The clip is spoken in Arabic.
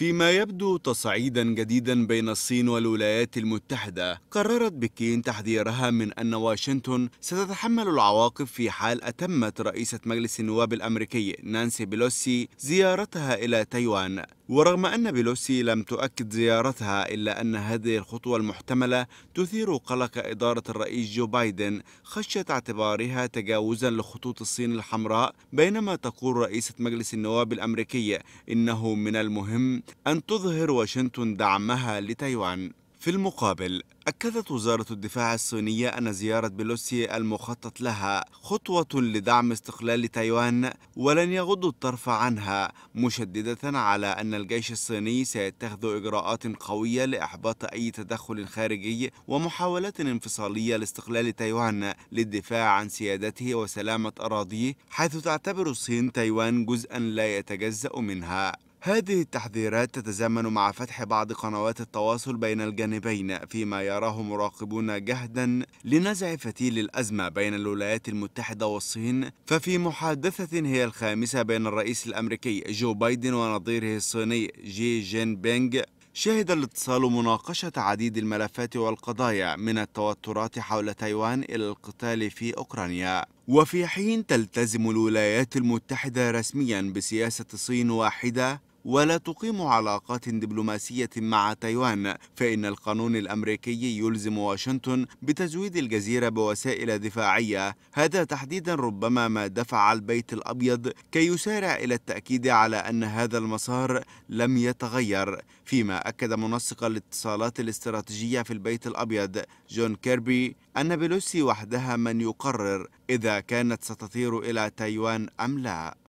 فيما يبدو تصعيدا جديدا بين الصين والولايات المتحدة قررت بكين تحذيرها من أن واشنطن ستتحمل العواقب في حال أتمت رئيسة مجلس النواب الأمريكي نانسي بيلوسي زيارتها إلى تايوان ورغم أن بيلوسي لم تؤكد زيارتها إلا أن هذه الخطوة المحتملة تثير قلق إدارة الرئيس جو بايدن خشية اعتبارها تجاوزا لخطوط الصين الحمراء بينما تقول رئيسة مجلس النواب الأمريكية إنه من المهم أن تظهر واشنطن دعمها لتايوان في المقابل أكدت وزارة الدفاع الصينية أن زيارة بيلوسي المخطط لها خطوة لدعم استقلال تايوان ولن يغض الطرف عنها مشددة على أن الجيش الصيني سيتخذ إجراءات قوية لإحباط أي تدخل خارجي ومحاولات انفصالية لاستقلال تايوان للدفاع عن سيادته وسلامة أراضيه حيث تعتبر الصين تايوان جزءا لا يتجزأ منها هذه التحذيرات تتزامن مع فتح بعض قنوات التواصل بين الجانبين فيما يراه مراقبون جهدا لنزع فتيل الأزمة بين الولايات المتحدة والصين ففي محادثة هي الخامسة بين الرئيس الأمريكي جو بايدن ونظيره الصيني جي جين بينغ شهد الاتصال مناقشة عديد الملفات والقضايا من التوترات حول تايوان إلى القتال في أوكرانيا وفي حين تلتزم الولايات المتحدة رسميا بسياسة صين واحدة ولا تقيم علاقات دبلوماسية مع تايوان فإن القانون الأمريكي يلزم واشنطن بتزويد الجزيرة بوسائل دفاعية هذا تحديدا ربما ما دفع البيت الأبيض كي يسارع إلى التأكيد على أن هذا المسار لم يتغير فيما أكد منسق الاتصالات الاستراتيجية في البيت الأبيض جون كيربي أن بيلوسي وحدها من يقرر إذا كانت ستطير إلى تايوان أم لا